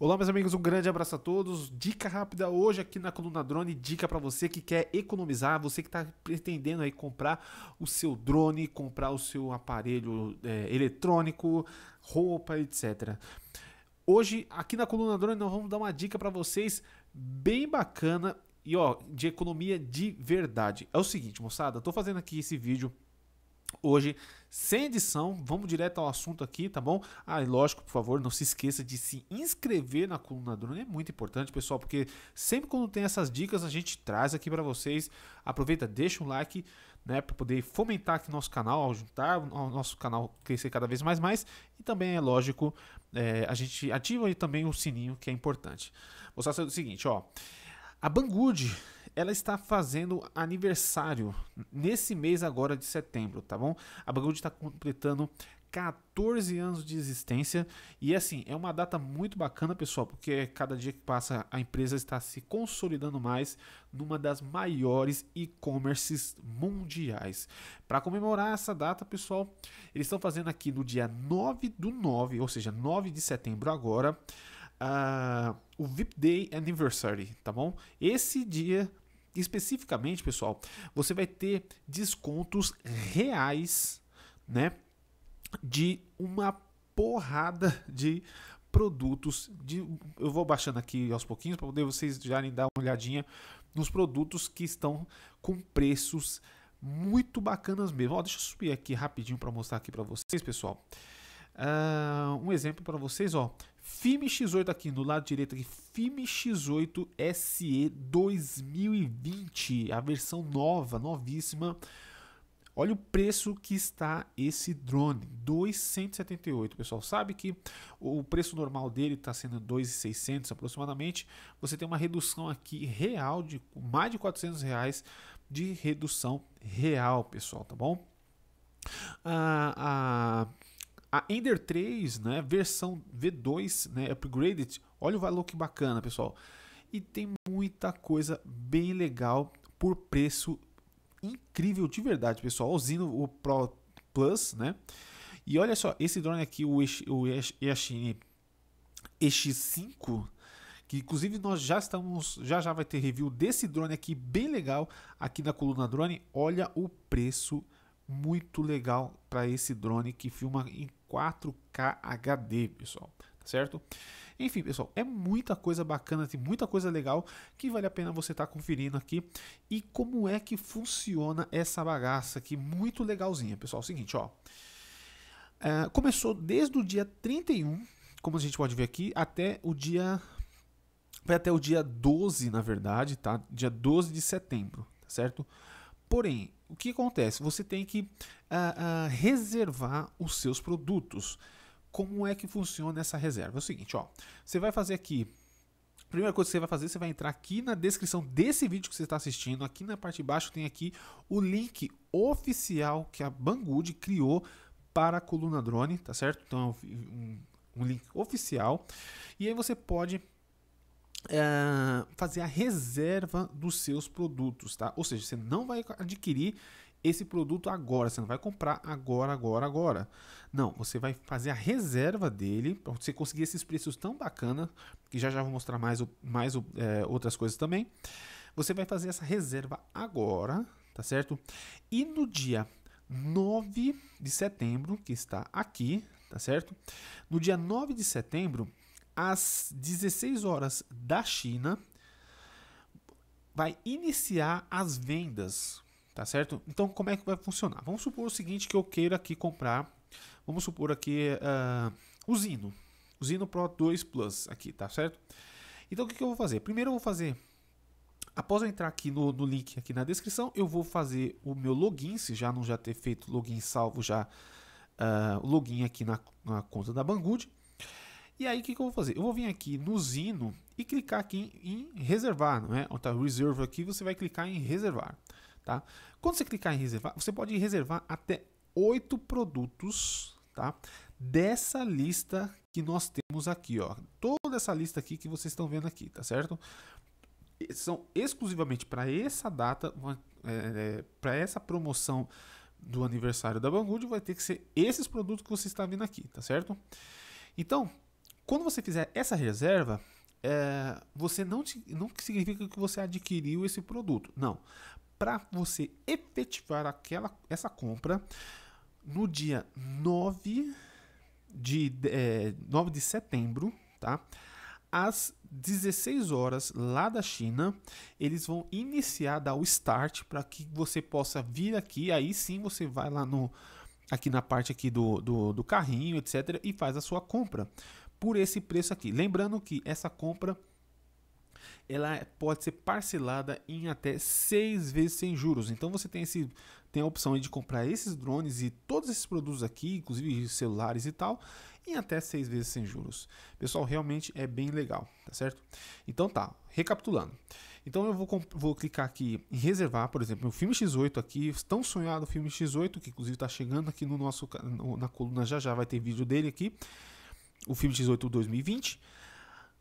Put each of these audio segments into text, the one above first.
Olá, meus amigos, um grande abraço a todos. Dica rápida hoje aqui na Coluna Drone, dica para você que quer economizar, você que está pretendendo aí comprar o seu drone, comprar o seu aparelho é, eletrônico, roupa, etc. Hoje aqui na Coluna Drone nós vamos dar uma dica para vocês bem bacana e ó, de economia de verdade. É o seguinte, moçada, estou tô fazendo aqui esse vídeo hoje sem edição. Vamos direto ao assunto aqui, tá bom? Ah, e lógico, por favor, não se esqueça de se inscrever na coluna Drone. É muito importante, pessoal, porque sempre quando tem essas dicas, a gente traz aqui para vocês. Aproveita, deixa um like, né, para poder fomentar aqui nosso canal, ajudar o nosso canal crescer cada vez mais, mais. E também é lógico, é, a gente ativa aí também o sininho, que é importante. Vou fazer o seguinte, ó. A Banggood ela está fazendo aniversário nesse mês agora de setembro, tá bom? A Banggood está completando 14 anos de existência e assim, é uma data muito bacana, pessoal, porque cada dia que passa a empresa está se consolidando mais numa das maiores e-commerces mundiais. Para comemorar essa data, pessoal, eles estão fazendo aqui no dia 9 do 9, ou seja, 9 de setembro agora, uh, o VIP Day Anniversary, tá bom? Esse dia Especificamente, pessoal, você vai ter descontos reais, né? De uma porrada de produtos. De, eu vou baixando aqui aos pouquinhos para poder vocês já dar uma olhadinha nos produtos que estão com preços muito bacanas mesmo. Ó, deixa eu subir aqui rapidinho para mostrar aqui para vocês, pessoal. Uh, um exemplo para vocês, ó. FIME X8 aqui no lado direito aqui, FIME X8 SE 2020, a versão nova, novíssima. Olha o preço que está esse drone, 278, pessoal. Sabe que o preço normal dele está sendo 2,600 aproximadamente. Você tem uma redução aqui real de mais de 400 reais de redução real, pessoal, tá bom? Ah, ah a Ender 3, né, versão V2, né, upgraded, olha o valor que bacana, pessoal. E tem muita coisa bem legal por preço incrível de verdade, pessoal. Usando o Pro Plus, né? E olha só, esse drone aqui, o, Ex, o EX5, que inclusive nós já estamos, já já vai ter review desse drone aqui, bem legal, aqui na coluna drone. Olha o preço muito legal para esse drone que filma em 4K HD, pessoal, tá certo? Enfim, pessoal, é muita coisa bacana, tem muita coisa legal que vale a pena você estar tá conferindo aqui. E como é que funciona essa bagaça aqui, muito legalzinha, pessoal. É o seguinte, ó. É, começou desde o dia 31, como a gente pode ver aqui, até o dia. Foi até o dia 12, na verdade, tá? Dia 12 de setembro, tá certo? Porém, o que acontece? Você tem que ah, ah, reservar os seus produtos. Como é que funciona essa reserva? É o seguinte, ó. Você vai fazer aqui primeira coisa que você vai fazer, você vai entrar aqui na descrição desse vídeo que você está assistindo. Aqui na parte de baixo tem aqui o link oficial que a Banggood criou para a coluna drone, tá certo? Então é um, um link oficial. E aí você pode é, fazer a reserva dos seus produtos, tá? Ou seja, você não vai adquirir esse produto agora, você não vai comprar agora, agora, agora. Não, você vai fazer a reserva dele para você conseguir esses preços tão bacana, que já já vou mostrar mais, mais é, outras coisas também. Você vai fazer essa reserva agora, tá certo? E no dia 9 de setembro, que está aqui, tá certo? No dia 9 de setembro, às 16 horas da China, vai iniciar as vendas, tá certo? Então, como é que vai funcionar? Vamos supor o seguinte que eu queira aqui comprar, vamos supor aqui uh, ah, o Zino, o Zino Pro 2 Plus aqui, tá certo? Então, o que, que eu vou fazer? Primeiro eu vou fazer Após eu entrar aqui no, no, link aqui na descrição, eu vou fazer o meu login, se já não já ter feito login salvo já ah, o uh, login aqui na, na, conta da Banggood. E aí, o que, que eu vou fazer? Eu vou vir aqui no Zino e clicar aqui em, em reservar, não é? Ou tá, reserve aqui, você vai clicar em reservar, tá? Quando você clicar em reservar, você pode reservar até oito produtos, tá? Dessa lista que nós temos aqui, ó. Toda essa lista aqui que vocês estão vendo aqui, tá certo? São exclusivamente para essa data, é, é para essa promoção do aniversário da Banggood, vai ter que ser esses produtos que você está vendo aqui, tá certo? Então, quando você fizer essa reserva, é, você não, te, não significa que você adquiriu esse produto. Não. Para você efetivar aquela, essa compra, no dia 9 de, é, 9 de setembro, tá? às 16 horas lá da China, eles vão iniciar dar o start para que você possa vir aqui. Aí sim você vai lá no aqui na parte aqui do, do, do carrinho, etc, e faz a sua compra por esse preço aqui. Lembrando que essa compra ela pode ser parcelada em até seis vezes sem juros. Então você tem esse tem a opção de comprar esses drones e todos esses produtos aqui, inclusive celulares e tal, em até seis vezes sem juros. Pessoal, realmente é bem legal, tá certo? Então tá, recapitulando. Então eu vou, vou clicar aqui em reservar, por exemplo, o filme X8 aqui, tão sonhado o filme X8, que inclusive está chegando aqui no nosso na coluna já já vai ter vídeo dele aqui o filme 18 2020.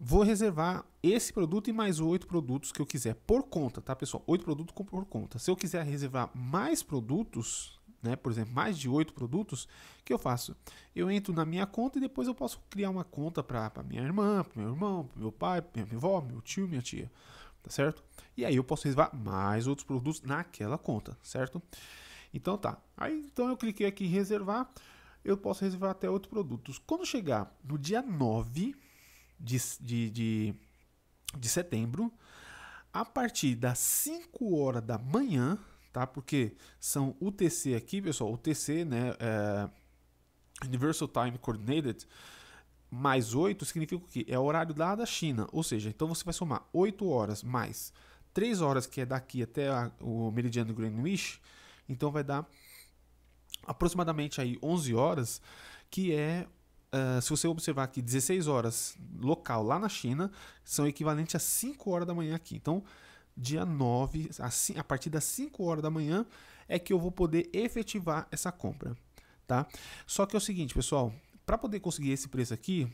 Vou reservar esse produto e mais oito produtos que eu quiser por conta, tá, pessoal? Oito produtos por conta. Se eu quiser reservar mais produtos, né, por exemplo, mais de oito produtos, o que eu faço? Eu entro na minha conta e depois eu posso criar uma conta para minha irmã, para meu irmão, para meu pai, para minha avó, meu tio, minha tia, tá certo? E aí eu posso reservar mais outros produtos naquela conta, certo? Então tá. Aí então eu cliquei aqui em reservar eu posso reservar até outros produtos. Quando chegar no dia 9 de, de, de, de setembro, a partir das 5 horas da manhã, tá? Porque são UTC aqui, pessoal, UTC, né? É Universal Time Coordinated, mais 8 significa o que? É o horário lá da China, ou seja, então você vai somar 8 horas mais 3 horas que é daqui até a, o meridiano do Greenwich, então vai dar aproximadamente aí 11 horas, que é Uh, se você observar aqui, 16 horas local lá na China são equivalentes a 5 horas da manhã aqui. Então, dia 9, a, a partir das 5 horas da manhã, é que eu vou poder efetivar essa compra. tá? Só que é o seguinte, pessoal, para poder conseguir esse preço aqui,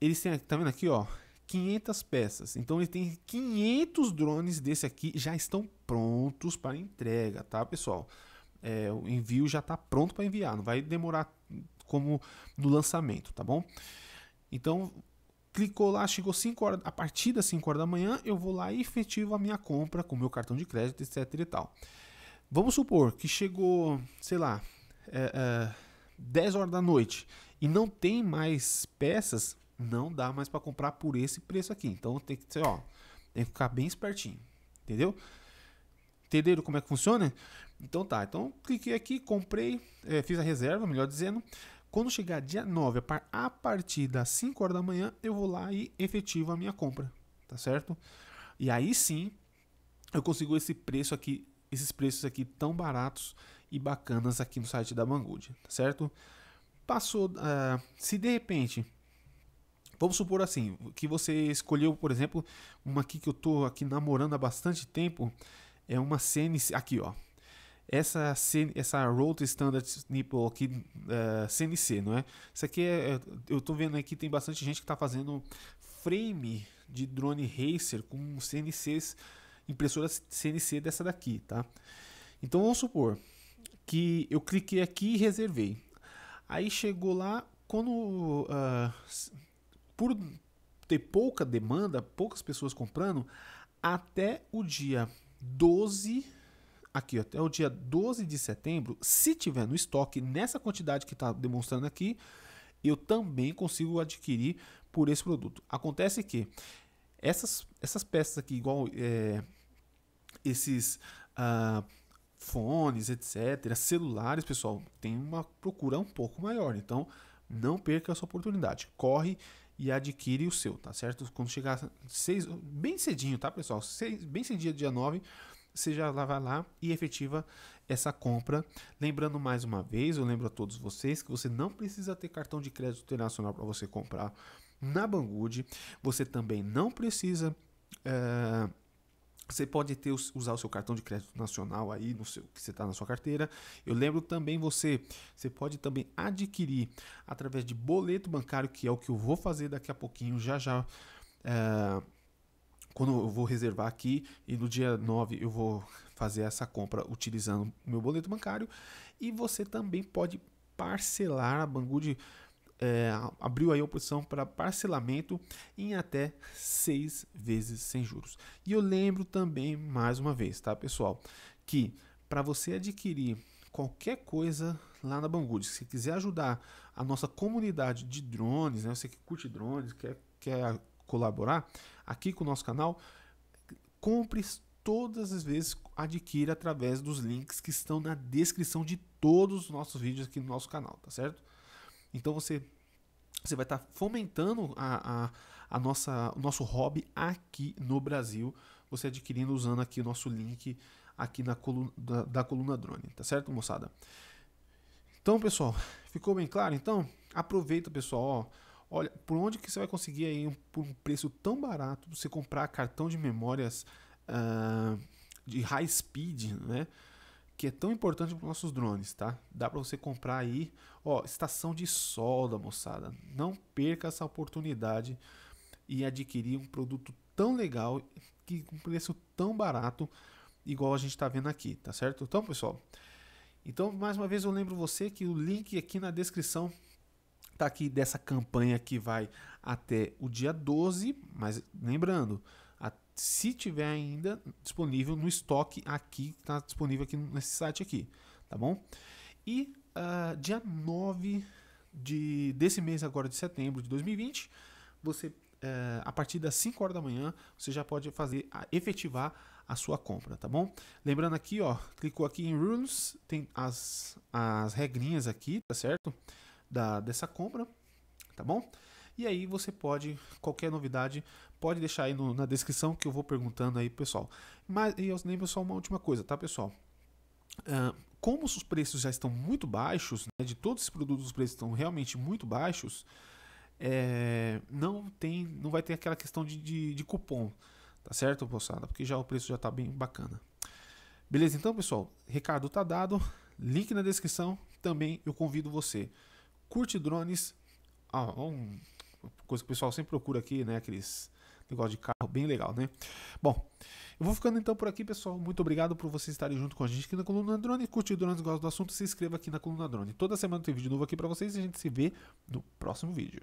eles têm, tá vendo aqui, ó, 500 peças. Então, ele tem 500 drones desse aqui já estão prontos para entrega, tá, pessoal? é, o envio já está pronto para enviar, não vai demorar como no lançamento, tá bom? Então, clicou lá, chegou 5 horas, a partir das 5 horas da manhã, eu vou lá e efetivo a minha compra com meu cartão de crédito, etc e tal. Vamos supor que chegou, sei lá, é, é, 10 horas da noite e não tem mais peças, não dá mais para comprar por esse preço aqui. Então tem que ser, ó, tem que ficar bem espertinho, entendeu? Entenderam como é que funciona? Então tá, então cliquei aqui, comprei, é, fiz a reserva, melhor dizendo. Quando chegar dia 9, a partir das 5 horas da manhã, eu vou lá e efetivo a minha compra, tá certo? E aí sim, eu consigo esse preço aqui, esses preços aqui tão baratos e bacanas aqui no site da Banggood, tá certo? Passou, uh, se de repente, vamos supor assim, que você escolheu, por exemplo, uma aqui que eu tô aqui namorando há bastante tempo, é uma CNC, aqui ó, essa, essa Road Standard Nipple aqui, uh, eh, CNC, não é? Isso aqui é, é eu estou vendo aqui, tem bastante gente que está fazendo frame de drone racer com CNCs, impressoras CNC dessa daqui, tá? Então vamos supor que eu cliquei aqui e reservei. Aí chegou lá, quando uh, por ter pouca demanda, poucas pessoas comprando, até o dia 12 aqui até o dia 12 de setembro, se tiver no estoque nessa quantidade que está demonstrando aqui, eu também consigo adquirir por esse produto. Acontece que essas, essas peças aqui, igual é, esses ah, fones, etc., celulares, pessoal, tem uma procura um pouco maior. Então, não perca essa oportunidade. Corre e adquire o seu, tá certo? Quando chegar seis, bem cedinho, tá, pessoal? Seis, bem cedinho, dia 9, você já vai lá e efetiva essa compra. Lembrando mais uma vez, eu lembro a todos vocês que você não precisa ter cartão de crédito internacional para você comprar na Banggood. Você também não precisa. É, você pode ter, usar o seu cartão de crédito nacional aí no seu, que você está na sua carteira. Eu lembro também você, você pode também adquirir através de boleto bancário, que é o que eu vou fazer daqui a pouquinho, já já. É, quando eu vou reservar aqui e no dia 9 eu vou fazer essa compra utilizando meu boleto bancário. E você também pode parcelar a Banggood. É, abriu aí a opção para parcelamento em até seis vezes sem juros. E eu lembro também, mais uma vez, tá pessoal, que para você adquirir qualquer coisa lá na Banggood, se quiser ajudar a nossa comunidade de drones, né, você que curte drones, quer, quer colaborar aqui com o nosso canal, compre todas as vezes, adquira através dos links que estão na descrição de todos os nossos vídeos aqui no nosso canal, tá certo? Então você, você vai estar tá fomentando a, a, a, nossa, o nosso hobby aqui no Brasil, você adquirindo usando aqui o nosso link aqui na coluna, da, da coluna drone, tá certo, moçada? Então, pessoal, ficou bem claro? Então, aproveita, pessoal, ó, Olha, por onde que você vai conseguir aí um, por um preço tão barato você comprar cartão de memórias uh, de high speed, né? Que é tão importante para os nossos drones, tá? Dá para você comprar aí, ó, estação de solda, moçada. Não perca essa oportunidade e adquirir um produto tão legal que com um preço tão barato igual a gente está vendo aqui, tá certo? Então, pessoal, então mais uma vez eu lembro você que o link aqui na descrição Tá aqui dessa campanha que vai até o dia 12, mas lembrando, a, se tiver ainda disponível no estoque aqui, tá disponível aqui nesse site aqui, tá bom? E uh, dia 9 de, desse mês agora de setembro de 2020, você uh, a partir das 5 horas da manhã, você já pode fazer a, efetivar a sua compra, tá bom? Lembrando aqui, ó, clicou aqui em Rules, tem as, as regrinhas aqui, tá certo? da, dessa compra, tá bom? E aí você pode, qualquer novidade, pode deixar aí no, na descrição que eu vou perguntando aí, pessoal. Mas e eu lembro só uma última coisa, tá, pessoal? Uh, como os preços já estão muito baixos, né, de todos os produtos os preços estão realmente muito baixos, é, não tem, não vai ter aquela questão de, de, de cupom, tá certo, moçada? Porque já o preço já está bem bacana. Beleza, então pessoal, recado tá dado, link na descrição, também eu convido você. Curte drones. Ah, um, uma coisa que o pessoal sempre procura aqui, né? Aqueles negócio de carro bem legal, né? Bom, eu vou ficando então por aqui, pessoal. Muito obrigado por vocês estarem junto com a gente aqui na Coluna Drone. Curte drones, gosta do assunto, se inscreva aqui na Coluna Drone. Toda semana tem vídeo novo aqui para vocês e a gente se vê no próximo vídeo.